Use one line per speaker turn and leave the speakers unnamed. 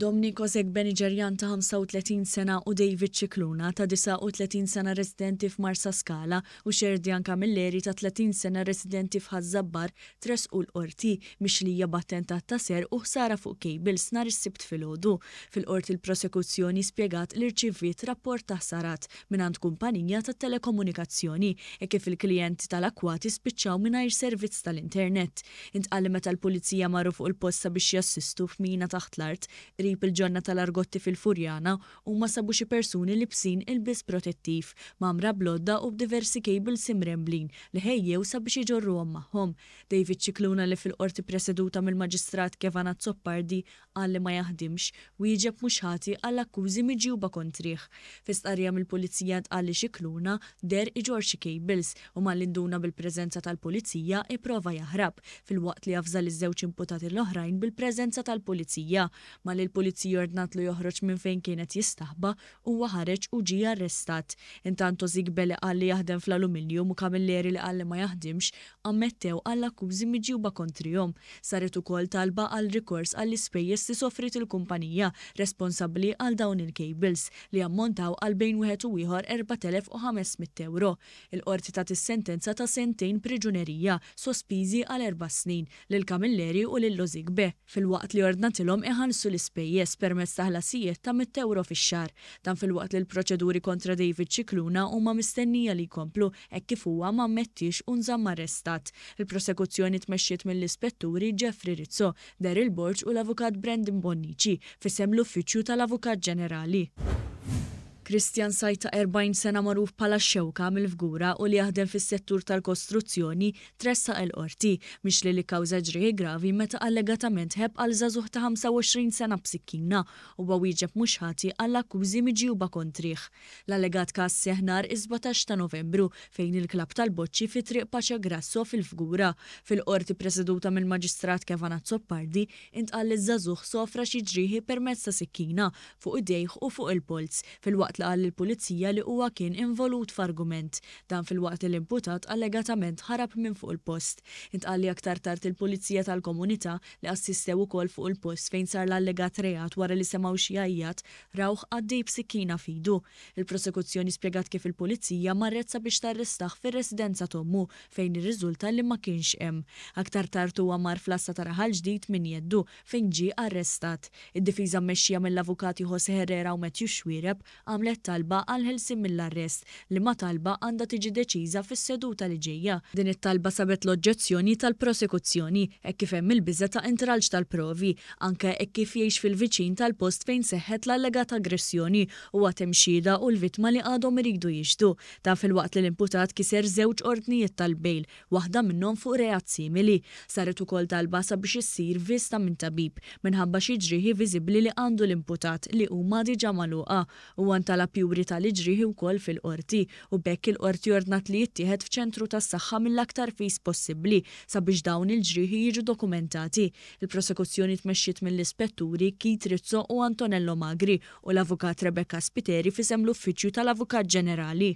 Domniko Zeg Beniġerjan ta' 35 sena u David Ċikluna ta' 39 sena residenti f'Marsa Skala u Xerdjan Kamilleri ta' 30 sena residenti f'Hazzabbar tres u l-qorti li battentat ta' ser u ħsara fuq kejbils snar is-sibt filgħodu. Fil-qorti il prosekuzzjoni spjegat li rċivviet rapport ta' ħsarat mingħand kumpanija ta' telekomunikazzjoni e kif il-klijenti tal-akwati spiċċaw mingħajr servizz tal-internet. Intqalli meta l-pulizija marru fuq il-posta biex jassistu f'mina taħt l-art rip il-ġonna tal-argotti fil-Furjana u ma sabu xi persuni li bsin il-bis protettiv mamra blodda u b'diversi kejbil simremblin li ħejjew sabiex iġorruhom magħhom. David Ċikluna li fil-qorti preseduta mill-Maġistrat Kevanat Zoppardi għalli ma jaħdimx u jieġeb mhux ħati għall-akkużi miġjuba kontrih. Fistqarja mill-Pulizija tqalli Ċikluna der iġor xi kejbils u mal-induna bil-preżenza tal-Pulizija iprova jaħrab fil-waqt li għafżal iż-żewġ imputati l-oħrajn bil-preżenza tal-Pulizija mal il-pulizija ordnat li joħroġ minn fejn kienet jistaħba u ħareġ u ġi arrestat. Intanto Zigbele għalli jaħdem fl-aluminium u kamilleri li għalli ma jaħdimx ammettew għall-akkużi miġjuba kontrihom. Saret ukoll talba għal rikors għall ispejjeż li soffrit il-kumpanija responsabbli għal dawn il-cables li ammontaw għal bejn wieħed u ieħor 4500 euro. Il-qorti ta' is-sentenza ta' sentejn priġunerija sospiżi għal erba' snin lil kamilleri u lil Lozigbe fil-waqt li ordnatilhom iħansu l-ispejjeż l permess permezz ta' ħlasijiet ta' 100 euro fix-xar, dan fil-waqt li l-proċeduri kontra David Ċikluna huma mistennija li jkomplu hekk kif huwa ma mettix unżamm arrestat. Il-prosekuzzjoni tmexxiet mill-ispetturi Jeffrey Rizzo, Daryl Borġ u l-avukat Brandon Bonnici, fissem l-uffiċċju tal-avukat ġenerali. Kristjan sajta 40 sena maruf pala xewka mill-fgura u li jaħdem fis-settur tal-kostruzzjoni tressa l-qorti mix li li kawża ġrieħi gravi meta allegatament heb għal żagħżugħ ta' 25 sena b'sikkina u wieġeb mhux ħati għall akkużi miġjuba bakontriħ. L-allegat kas seħnar is-17 ta' Novembru fejn il-klab tal-boċċi fi triq Paċa Grasso fil-fgura. Fil-qorti preseduta mill-Maġistrat Kevana Soppardi intqal iż-żagħżugħ sofra xi ġrieħi permezz ta' sikkina fuq idejh u fuq il-polz fil-waqt li qal il-pulizija li huwa kien involut f'argument dan fil-waqt li imputat allegatament ħarab minn fuq il-post. Intqal li aktar tard il-pulizija tal-komunità li assistew ukoll fuq il-post fejn sar l-allegat reat wara li semaw xi ajjat rawh għaddej b'sikkina fidu. Il-prosekuzzjoni spjegat kif il-pulizija marret sabiex tarrestaħ fir-residenza tommu fejn irriżulta li ma kienx hemm. Aktar tard huwa mar flassa tara raħal ġdid min jeddu fejn ġie arrestat. Id-difiża mmexxija mill-avukati Jose Herrera u Matthew Xwireb għam għamlet talba għal ħelsim mill-arrest li ma talba għandha tiġi deċiża fis-seduta li ġejja. Din it-talba sabet l-oġġezzjoni tal-prosekuzzjoni e kif hemm il-biża ta' intralġ tal-provi, anke e kif jgħix fil-viċin tal-post fejn seħħet l-allegat aggressjoni u għatem xhieda u l-vittma li għadhom iridu jiġdu. Ta' fil-waqt li l-imputat kiser żewġ ordnijiet tal-bejl, waħda minnhom fuq reat simili. Saret ukoll talba sabiex issir vista minn tabib minħabba xi ġrieħi viżibbli li għandu l-imputat li huma diġà magħluqa u għanta talab pjuri tal-iġriħi wkoll fil-qorti u bekk il-qorti ordnat li jittieħed f'ċentru tas-saħħa mill-aktar fis possibbli sabiex dawn il-ġriħi jiġu dokumentati. Il-prosekuzzjoni tmexxiet mill-ispetturi Kit Rizzo u Antonello Magri u l-avukat Rebecca Spiteri fisem l-Uffiċċju tal-Avukat Ġenerali.